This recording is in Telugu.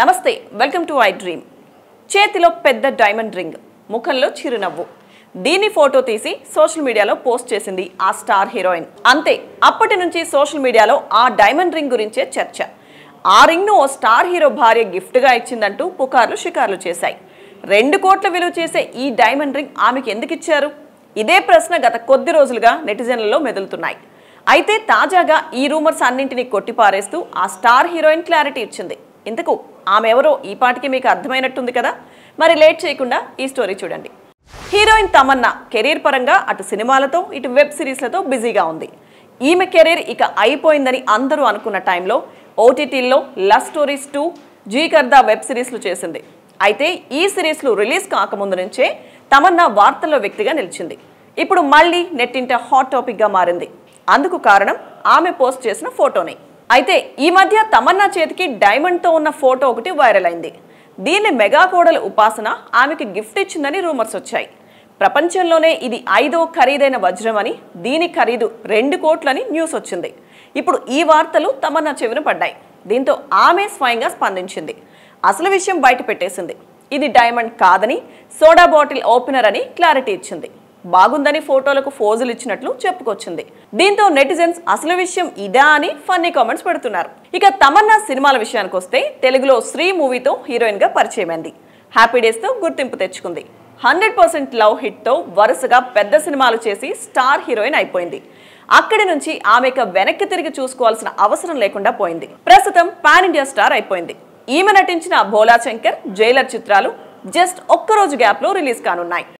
నమస్తే వెల్కమ్ టు ఐ డ్రీమ్ చేతిలో పెద్ద డైమండ్ రింగ్ ముఖంలో చిరునవ్వు దీన్ని ఫోటో తీసి సోషల్ మీడియాలో పోస్ట్ చేసింది ఆ స్టార్ హీరోయిన్ అంతే అప్పటి నుంచి సోషల్ మీడియాలో ఆ డైమండ్ రింగ్ గురించే చర్చ ఆ రింగ్ను ఓ స్టార్ హీరో భార్య గిఫ్ట్గా ఇచ్చిందంటూ పుకార్లు షికార్లు చేశాయి రెండు కోట్ల విలువ చేసే ఈ డైమండ్ రింగ్ ఆమెకి ఎందుకు ఇచ్చారు ఇదే ప్రశ్న గత కొద్ది రోజులుగా నెటిజన్లలో మెదులుతున్నాయి అయితే తాజాగా ఈ రూమర్స్ అన్నింటినీ కొట్టిపారేస్తూ ఆ స్టార్ హీరోయిన్ క్లారిటీ ఇచ్చింది ఇంతకు ఆమె ఎవరో ఈ పాటికి మీకు అర్థమైనట్టుంది కదా మరి లేట్ చేయకుండా ఈ స్టోరీ చూడండి హీరోయిన్ తమన్నా కెరీర్ పరంగా అటు సినిమాలతో ఇటు వెబ్ సిరీస్లతో బిజీగా ఉంది ఈమె కెరీర్ ఇక అయిపోయిందని అందరూ అనుకున్న టైంలో ఓటీటీల్లో love stories two Jee Karda web సిరీస్లు చేసింది అయితే ఈ సిరీస్లు రిలీజ్ కాకముందు నుంచే తమన్నా వార్తల్లో వ్యక్తిగా నిలిచింది ఇప్పుడు మళ్ళీ నెట్టింట హాట్ టాపిక్గా మారింది అందుకు కారణం ఆమె పోస్ట్ చేసిన ఫోటోనే అయితే ఈ మధ్య తమన్నా చేతికి డైమండ్తో ఉన్న ఫోటో ఒకటి వైరల్ అయింది దీన్ని మెగా కోడల ఉపాసన ఆమెకి గిఫ్ట్ ఇచ్చిందని రూమర్స్ వచ్చాయి ప్రపంచంలోనే ఇది ఐదో ఖరీదైన వజ్రం అని దీని ఖరీదు రెండు కోట్లని న్యూస్ వచ్చింది ఇప్పుడు ఈ వార్తలు తమన్నా చెవిన పడ్డాయి దీంతో ఆమె స్వయంగా స్పందించింది అసలు విషయం బయట పెట్టేసింది ఇది డైమండ్ కాదని సోడా బాటిల్ ఓపెనర్ అని క్లారిటీ ఇచ్చింది బాగుందని ఫోటోలకు ఫోజులు ఇచ్చినట్లు చెప్పుకొచ్చింది దీంతో నెటిజన్స్ అసలు విషయం ఇదా అని ఫన్నీ కామెంట్స్ పెడుతున్నారు ఇక తమన్నా సినిమాల విషయానికి వస్తే తెలుగులో శ్రీ మూవీతో హీరోయిన్ గా పరిచయమైంది హ్యాపీ డేస్తో గుర్తింపు తెచ్చుకుంది హండ్రెడ్ పర్సెంట్ లవ్ హిట్తో వరుసగా పెద్ద సినిమాలు చేసి స్టార్ హీరోయిన్ అయిపోయింది అక్కడి నుంచి ఆమె వెనక్కి తిరిగి చూసుకోవాల్సిన అవసరం లేకుండా పోయింది ప్రస్తుతం పాన్ ఇండియా స్టార్ అయిపోయింది ఈమె నటించిన భోలా శంకర్ జైలర్ చిత్రాలు జస్ట్ ఒక్కరోజు గ్యాప్లో రిలీజ్ కానున్నాయి